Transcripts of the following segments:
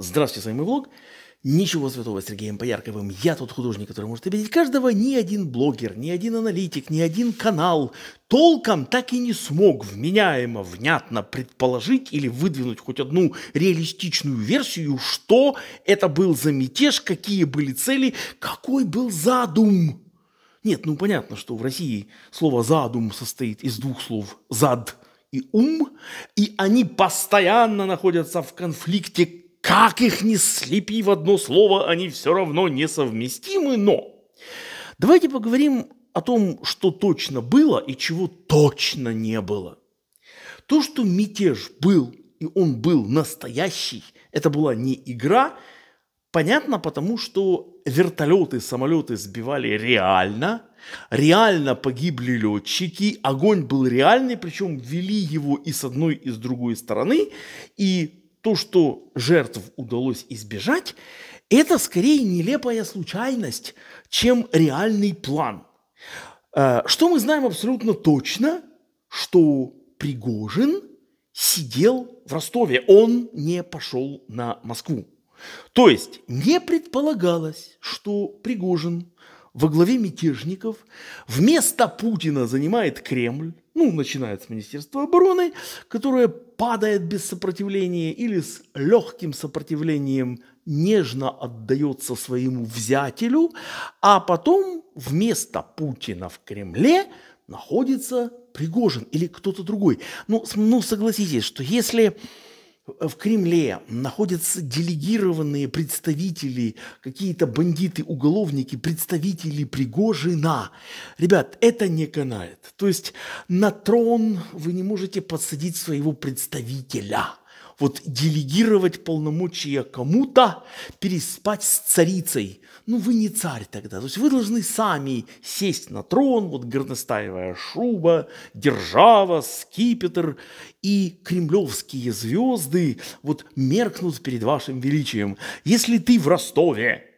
Здравствуйте, с вами Влог. Ничего святого с Сергеем Поярковым. Я тот художник, который может обидеть каждого. Ни один блогер, ни один аналитик, ни один канал толком так и не смог вменяемо, внятно предположить или выдвинуть хоть одну реалистичную версию, что это был за мятеж, какие были цели, какой был задум. Нет, ну понятно, что в России слово «задум» состоит из двух слов «зад» и «ум», и они постоянно находятся в конфликте как их не слепи в одно слово, они все равно несовместимы, но... Давайте поговорим о том, что точно было и чего точно не было. То, что мятеж был, и он был настоящий, это была не игра, понятно, потому что вертолеты, самолеты сбивали реально, реально погибли летчики, огонь был реальный, причем вели его и с одной, и с другой стороны, и то, что жертв удалось избежать, это скорее нелепая случайность, чем реальный план. Э, что мы знаем абсолютно точно, что Пригожин сидел в Ростове, он не пошел на Москву. То есть не предполагалось, что Пригожин во главе мятежников вместо Путина занимает Кремль, ну, начинает с Министерства обороны, которое падает без сопротивления или с легким сопротивлением нежно отдается своему взятелю, а потом вместо Путина в Кремле находится Пригожин или кто-то другой. Ну, ну согласитесь, что если Э, в Кремле находятся делегированные представители, какие-то бандиты, уголовники, представители Пригожина. Ребят, это не канает. То есть на трон вы не можете подсадить своего представителя – вот делегировать полномочия кому-то, переспать с царицей. Ну, вы не царь тогда. То есть вы должны сами сесть на трон, вот горностаевая шуба, держава, скипетр и кремлевские звезды вот меркнут перед вашим величием. Если ты в Ростове,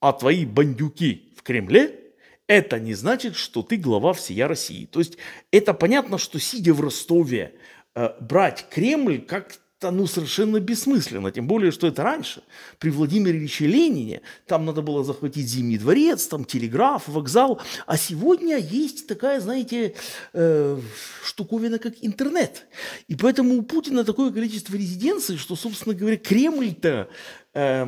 а твои бандюки в Кремле, это не значит, что ты глава всей России. То есть это понятно, что сидя в Ростове, Э, брать Кремль как-то ну, совершенно бессмысленно. Тем более, что это раньше. При Владимире Ильиче Ленине там надо было захватить Зимний дворец, там телеграф, вокзал. А сегодня есть такая, знаете, э, штуковина, как интернет. И поэтому у Путина такое количество резиденций, что, собственно говоря, Кремль-то э,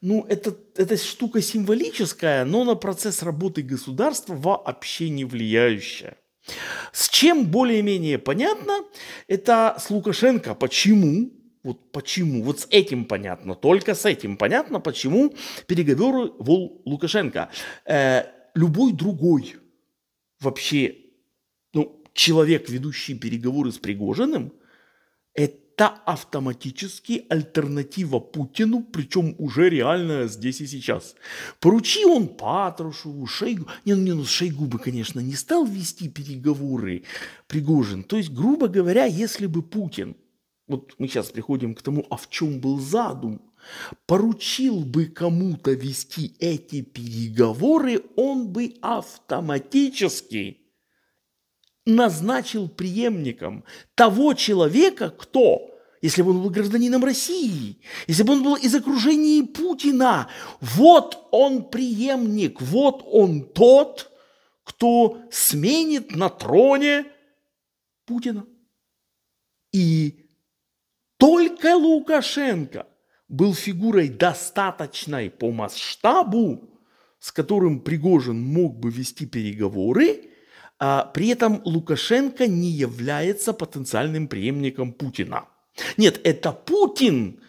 ну, это, это штука символическая, но на процесс работы государства вообще не влияющая. С чем более-менее понятно, это с Лукашенко. Почему? Вот почему? Вот с этим понятно. Только с этим понятно, почему переговоры вол Лукашенко. Э, любой другой вообще ну, человек, ведущий переговоры с Пригожиным, это это автоматически альтернатива Путину, причем уже реальная здесь и сейчас. Поручи он Патрушеву, Шойгу, не, ну, не, ну с Шойгу бы, конечно, не стал вести переговоры Пригожин. То есть, грубо говоря, если бы Путин, вот мы сейчас приходим к тому, а в чем был задум поручил бы кому-то вести эти переговоры, он бы автоматически назначил преемником того человека, кто, если бы он был гражданином России, если бы он был из окружения Путина, вот он преемник, вот он тот, кто сменит на троне Путина. И только Лукашенко был фигурой достаточной по масштабу, с которым Пригожин мог бы вести переговоры, а При этом Лукашенко не является потенциальным преемником Путина. Нет, это Путин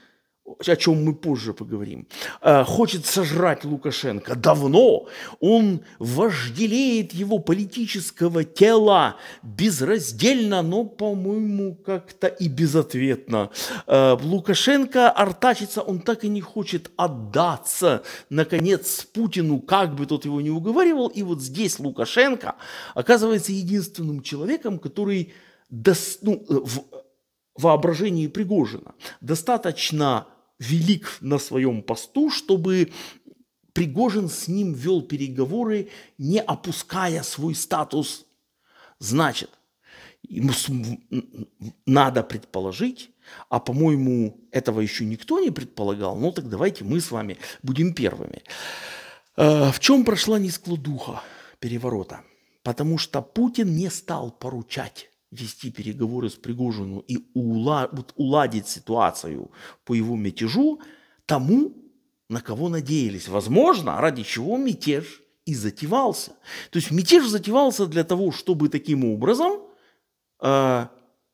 о чем мы позже поговорим, э, хочет сожрать Лукашенко давно, он вожделеет его политического тела безраздельно, но, по-моему, как-то и безответно. Э, Лукашенко артачится, он так и не хочет отдаться, наконец, Путину, как бы тот его не уговаривал, и вот здесь Лукашенко оказывается единственным человеком, который дос, ну, э, в воображении Пригожина достаточно велик на своем посту, чтобы Пригожин с ним вел переговоры, не опуская свой статус. Значит, ему надо предположить, а, по-моему, этого еще никто не предполагал, ну так давайте мы с вами будем первыми. А, в чем прошла нескладуха переворота? Потому что Путин не стал поручать вести переговоры с Пригожину и ула- вот уладить ситуацию по его мятежу тому, на кого надеялись. Возможно, ради чего мятеж и затевался. То есть мятеж затевался для того, чтобы таким образом, э,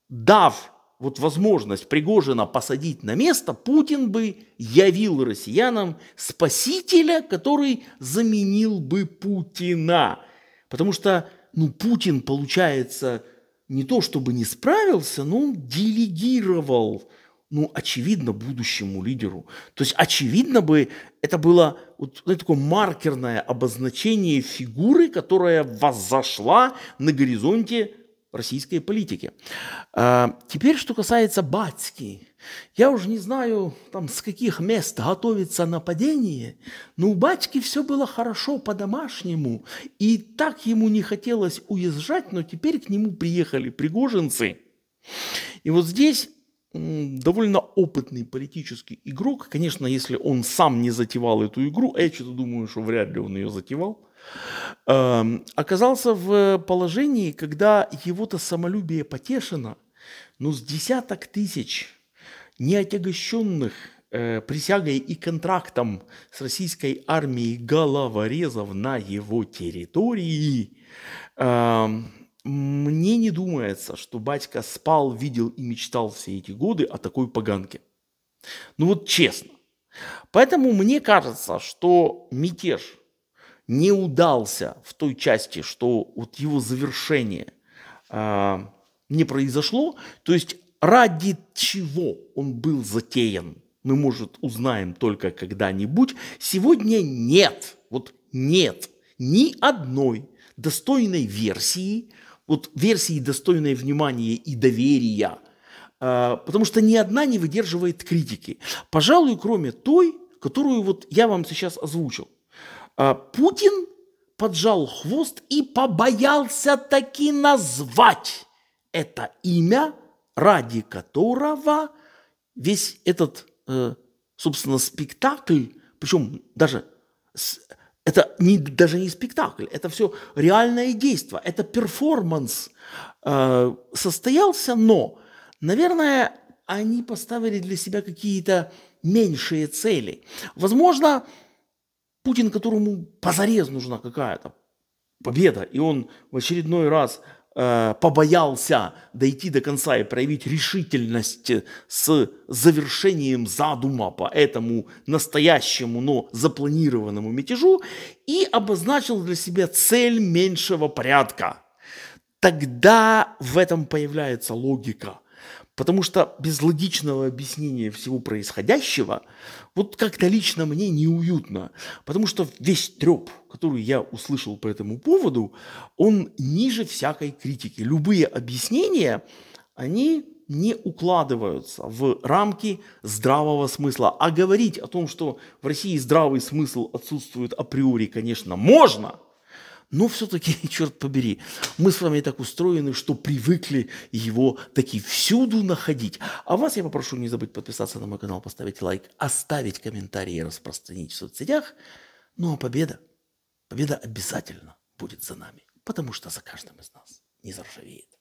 дав вот возможность Пригожина посадить на место, Путин бы явил россиянам спасителя, который заменил бы Путина. Потому что ну, Путин, получается, не то чтобы не справился, но он делегировал, ну, очевидно, будущему лидеру. То есть, очевидно бы, это было вот знаете, такое маркерное обозначение фигуры, которая воззашла на горизонте российской политики. А, теперь, что касается Батьки. Я уже не знаю, там, с каких мест готовится нападение, но у батьки все было хорошо по-домашнему, и так ему не хотелось уезжать, но теперь к нему приехали пригожинцы. И вот здесь довольно опытный политический игрок. Конечно, если он сам не затевал эту игру, а я что-то думаю, что вряд ли он ее затевал, Эм, оказался в положении, когда его-то самолюбие потешено, но с десяток тысяч неотягощенных э, присягой и контрактом с российской армией головорезов на его территории, эм, мне не думается, что батька спал, видел и мечтал все эти годы о такой поганке. Ну вот честно. Поэтому мне кажется, что мятеж – не удался в той части, что вот его завершение э, не произошло, то есть ради чего он был затеян, мы, может, узнаем только когда-нибудь, сегодня нет, вот нет ни одной достойной версии, вот версии достойной внимания и доверия, э, потому что ни одна не выдерживает критики. Пожалуй, кроме той, которую вот я вам сейчас озвучил. А Путин поджал хвост и побоялся таки назвать это имя, ради которого весь этот, э, собственно, спектакль, причем даже это не, даже не спектакль, это все реальное действие, это перформанс э, состоялся, но, наверное, они поставили для себя какие-то меньшие цели. Возможно, Путин, которому позарез нужна какая-то победа, и он в очередной раз э, побоялся дойти до конца и проявить решительность э, с завершением задума по этому настоящему, но запланированному мятежу, и обозначил для себя цель меньшего порядка. Тогда в этом появляется логика – Потому что без логичного объяснения всего происходящего вот как-то лично мне неуютно. Потому что весь треп, который я услышал по этому поводу, он ниже всякой критики. Любые объяснения, они не укладываются в рамки здравого смысла. А говорить о том, что в России здравый смысл отсутствует априори, конечно, можно – но «Ну, все-таки, черт побери, мы с вами так устроены, что привыкли его таки всюду находить. А вас я попрошу не забыть подписаться на мой канал, поставить лайк, оставить комментарии и распространить в соцсетях. Ну а победа, победа обязательно будет за нами, потому что за каждым из нас не заржавеет.